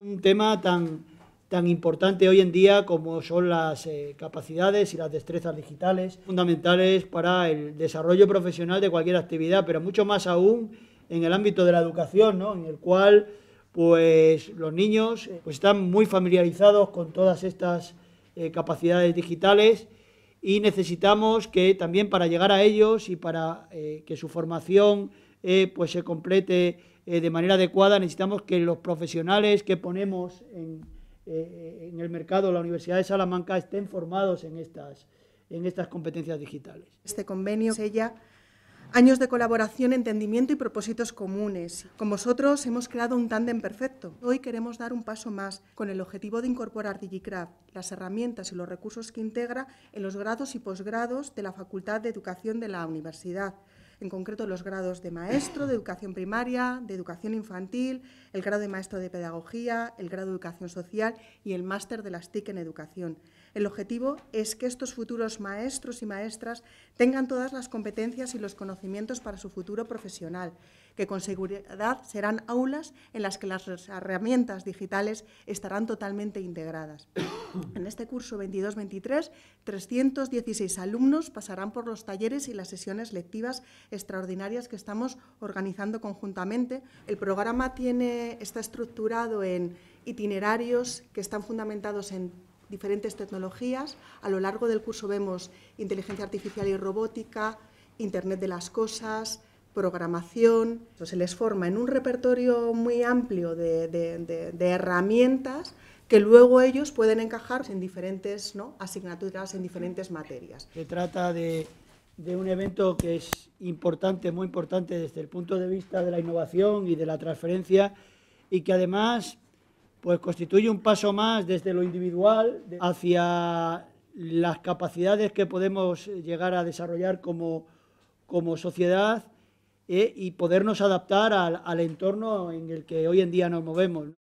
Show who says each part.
Speaker 1: un tema tan, importante hoy en día como son las eh, capacidades y las destrezas digitales, fundamentales para el desarrollo profesional de cualquier actividad, pero mucho más aún en el ámbito de la educación, en el cual pues, los niños eh, pues, están muy familiarizados con todas estas eh, capacidades digitales y necesitamos que también para llegar a ellos y para eh, que su formación eh, pues se complete eh, de manera adecuada, necesitamos que los profesionales que ponemos en, el mercado, la Universidad de Salamanca, estén formados en estas, en estas competencias digitales.
Speaker 2: Este convenio sella Años de colaboración, entendimiento y propósitos comunes. Con vosotros hemos creado un tándem perfecto. Hoy queremos dar un paso más con el objetivo de incorporar DigiCraft, las herramientas y los recursos que integra en los grados y posgrados de la Facultad de Educación de la Universidad en concreto los grados de maestro, de educación primaria, de educación infantil, el grado de maestro de pedagogía, el grado de educación social y el máster de las TIC en educación. El objetivo es que estos futuros maestros y maestras tengan todas las competencias y los conocimientos para su futuro profesional, que con seguridad serán aulas en las que las herramientas digitales estarán totalmente integradas. En este curso 22-23, 316 alumnos pasarán por los talleres y las sesiones lectivas extraordinarias que estamos organizando conjuntamente. El programa tiene, está estructurado en itinerarios que están fundamentados en diferentes tecnologías. A lo largo del curso vemos inteligencia artificial y robótica, Internet de las Cosas, programación. Pues se les forma en un repertorio muy amplio de, herramientas que luego ellos pueden encajar en diferentes asignaturas, en diferentes materias.
Speaker 1: Se trata de de un evento que es importante, muy importante desde el punto de vista de la innovación y de la transferencia y que además pues constituye un paso más desde lo individual hacia las capacidades que podemos llegar a desarrollar como, sociedad eh, y podernos adaptar al, al entorno en el que hoy en día nos movemos.